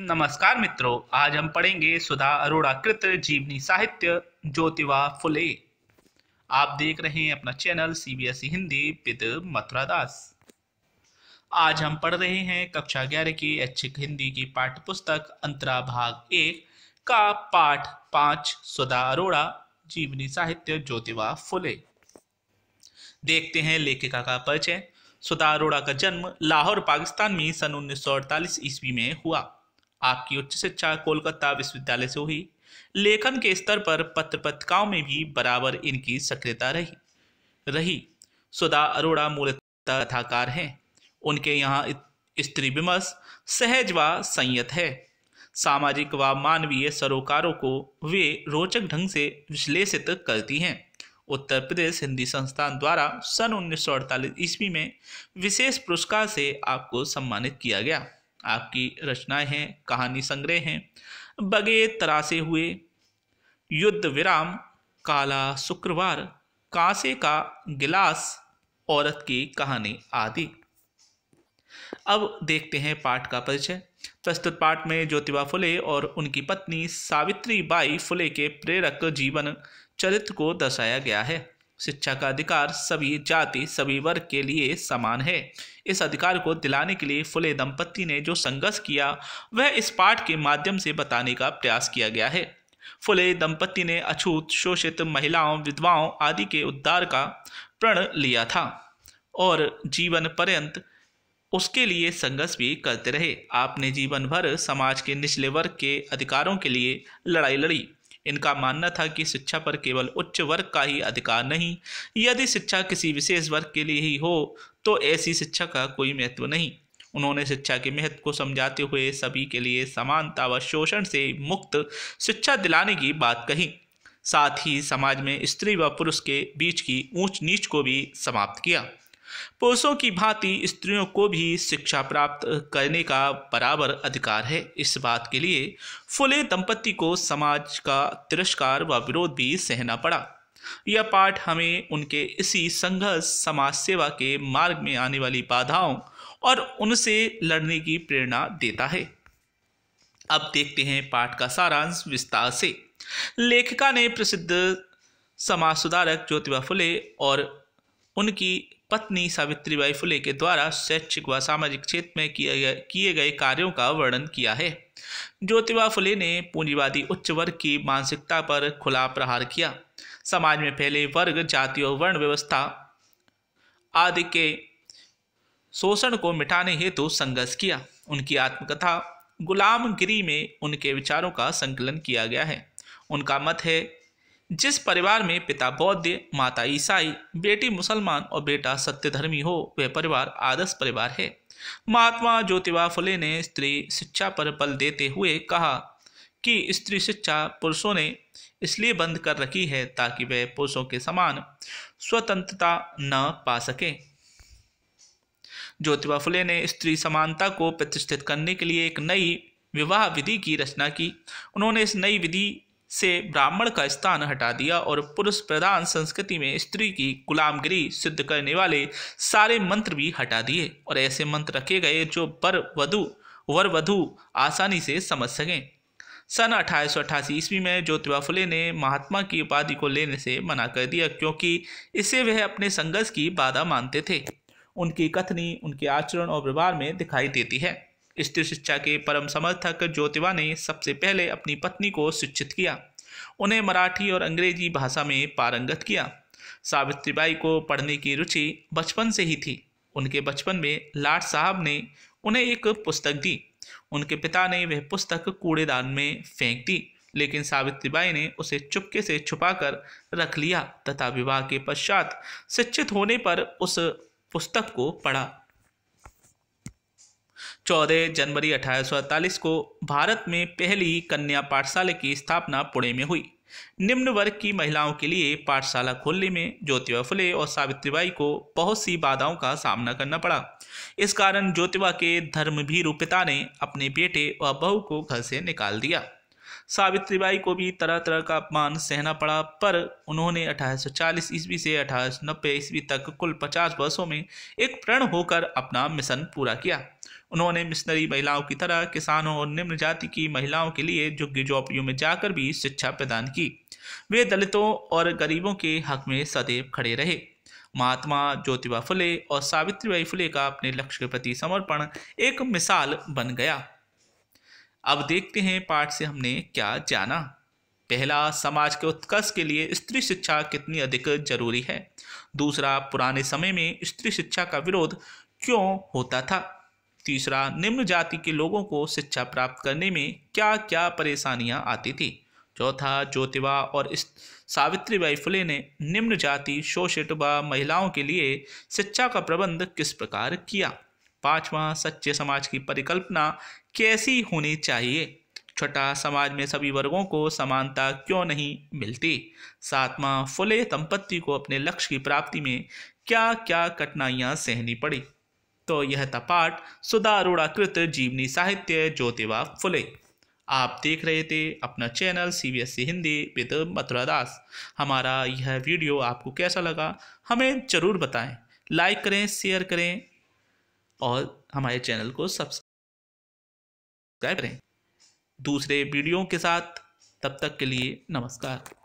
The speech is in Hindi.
नमस्कार मित्रों आज हम पढ़ेंगे सुधा अरोड़ा कृत जीवनी साहित्य ज्योतिवा फुले आप देख रहे हैं अपना channel CBSE e Hindi with Mathura Das आज हम पढ़ रहे हैं कक्षा ग्यारह की ऐच्छिक हिंदी की पाठ्य पुस्तक अंतरा भाग एक का पाठ पांच सुधा अरोड़ा जीवनी साहित्य ज्योतिवा फुले देखते हैं लेखिका का परिचय सुधा अरोड़ा का जन्म लाहौर पाकिस्तान में सन अड़तालीस ईस्वी में हुआ आपकी उच्च शिक्षा कोलकाता विश्वविद्यालय से हुई लेखन के स्तर पर पत्र पत्रिकाओं में भी बराबर इनकी सक्रियता रही रही सुधा अरोड़ा मूलतः कथाकार हैं उनके यहाँ स्त्री विमर्श सहज व संयत है सामाजिक व मानवीय सरोकारों को वे रोचक ढंग से विश्लेषित करती हैं उत्तर प्रदेश हिंदी संस्थान द्वारा सन उन्नीस ईस्वी में विशेष पुरस्कार से आपको सम्मानित किया गया आपकी रचनाएं हैं कहानी संग्रह हैं बगे तरासे हुए युद्ध विराम काला शुक्रवार कांसे का गिलास औरत की कहानी आदि अब देखते हैं पाठ का परिचय प्रस्तुत पाठ में ज्योतिबा फुले और उनकी पत्नी सावित्री बाई फुले के प्रेरक जीवन चरित्र को दर्शाया गया है शिक्षा का अधिकार सभी जाति सभी वर्ग के लिए समान है इस अधिकार को दिलाने के लिए फुले दंपत्ति ने जो संघर्ष किया वह इस पाठ के माध्यम से बताने का प्रयास किया गया है फुले दंपत्ति ने अछूत शोषित महिलाओं विधवाओं आदि के उद्धार का प्रण लिया था और जीवन पर्यंत उसके लिए संघर्ष भी करते रहे आपने जीवन भर समाज के निचले वर्ग के अधिकारों के लिए लड़ाई लड़ी इनका मानना था कि शिक्षा पर केवल उच्च वर्ग का ही अधिकार नहीं यदि शिक्षा किसी विशेष वर्ग के लिए ही हो तो ऐसी शिक्षा का कोई महत्व नहीं उन्होंने शिक्षा के महत्व को समझाते हुए सभी के लिए समानता व शोषण से मुक्त शिक्षा दिलाने की बात कही साथ ही समाज में स्त्री व पुरुष के बीच की ऊंच नीच को भी समाप्त किया पुरुषों की भांति स्त्रियों को भी शिक्षा प्राप्त करने का बराबर अधिकार है इस बात के लिए फुले दंपति को समाज का तिरस्कार व विरोध भी सहना पड़ा यह पाठ हमें उनके इसी संघर्ष समाज सेवा के मार्ग में आने वाली बाधाओं और उनसे लड़ने की प्रेरणा देता है अब देखते हैं पाठ का सारांश विस्तार से लेखिका ने प्रसिद्ध समाज सुधारक ज्योतिबा फुले और उनकी पत्नी सावित्रीबाई फुले के द्वारा शैक्षिक व सामाजिक क्षेत्र में किए किए गए कार्यों का वर्णन किया है ज्योतिबा फुले ने पूंजीवादी उच्च वर्ग की मानसिकता पर खुला प्रहार किया समाज में फैले वर्ग जाति और वर्ण व्यवस्था आदि के शोषण को मिटाने हेतु संघर्ष किया उनकी आत्मकथा गुलामगिरी में उनके विचारों का संकलन किया गया है उनका मत है जिस परिवार में पिता बौद्ध माता ईसाई बेटी मुसलमान और बेटा सत्यधर्मी हो वह परिवार आदर्श परिवार है महात्मा ज्योतिबा फुले ने स्त्री शिक्षा पर बल देते हुए कहा कि स्त्री शिक्षा पुरुषों ने इसलिए बंद कर रखी है ताकि वह पुरुषों के समान स्वतंत्रता न पा सके ज्योतिबा फुले ने स्त्री समानता को प्रतिष्ठित करने के लिए एक नई विवाह विधि की रचना की उन्होंने इस नई विधि से ब्राह्मण का स्थान हटा दिया और पुरुष प्रधान संस्कृति में स्त्री की गुलामगिरी सिद्ध करने वाले सारे मंत्र भी हटा दिए और ऐसे मंत्र रखे गए जो वर वधु वर वधु आसानी से समझ सकें सन अठारह ईस्वी में ज्योतिबा फुले ने महात्मा की उपाधि को लेने से मना कर दिया क्योंकि इसे वह अपने संघर्ष की बाधा मानते थे उनकी कथनी उनके आचरण और व्यवहार में दिखाई देती है स्त्री शिक्षा के परम समर्थक ज्योतिबा ने सबसे पहले अपनी पत्नी को शिक्षित किया उन्हें मराठी और अंग्रेजी भाषा में पारंगत किया सावित्रीबाई को पढ़ने की रुचि बचपन से ही थी उनके बचपन में लाड साहब ने उन्हें एक पुस्तक दी उनके पिता ने वह पुस्तक कूड़ेदान में फेंक दी लेकिन सावित्रीबाई ने उसे चुपके से छुपाकर रख लिया तथा विवाह के पश्चात शिक्षित होने पर उस पुस्तक को पढ़ा चौदह जनवरी अठारह को भारत में पहली कन्या पाठशाला की स्थापना पुणे में हुई निम्न वर्ग की महिलाओं के लिए पाठशाला खोलने में ज्योतिबा फुले और सावित्रीबाई को बहुत सी बाधाओं का सामना करना पड़ा इस कारण ज्योतिबा के धर्मभीरू पिता ने अपने बेटे व बहू को घर से निकाल दिया सावित्रीबाई को भी तरह तरह का अपमान सहना पड़ा पर उन्होंने 1840 ईस्वी से 1890 ईस्वी तक कुल 50 वर्षों में एक प्रण होकर अपना मिशन पूरा किया उन्होंने मिशनरी महिलाओं की तरह किसानों और निम्न जाति की महिलाओं के लिए झुग्गी झोपड़ियों में जाकर भी शिक्षा प्रदान की वे दलितों और गरीबों के हक में सदैव खड़े रहे महात्मा ज्योतिबा फुले और सावित्रीबाई फुले का अपने लक्ष्य के प्रति समर्पण एक मिसाल बन गया अब देखते हैं पाठ से हमने क्या जाना पहला समाज के उत्कर्ष के लिए स्त्री शिक्षा कितनी अधिक जरूरी है दूसरा पुराने समय में स्त्री शिक्षा का विरोध क्यों होता था तीसरा निम्न जाति के लोगों को शिक्षा प्राप्त करने में क्या क्या परेशानियां आती थी चौथा ज्योतिबा और सावित्री बाई फुले ने निम्न जाति शोषित व महिलाओं के लिए शिक्षा का प्रबंध किस प्रकार किया पांचवा सच्चे समाज की परिकल्पना कैसी होनी चाहिए छठा समाज में सभी वर्गों को समानता क्यों नहीं मिलती सातवां फुले दंपत्ति को अपने लक्ष्य की प्राप्ति में क्या क्या कठिनाइयाँ सहनी पड़ी तो यह था पाठ सुधा जीवनी साहित्य ज्योतिबा फुले आप देख रहे थे अपना channel C B S E Hindi with Mathura Das हमारा यह वीडियो आपको कैसा लगा हमें ज़रूर बताएं लाइक करें शेयर करें और हमारे चैनल को सब्सक्राइब करें दूसरे वीडियो के साथ तब तक के लिए नमस्कार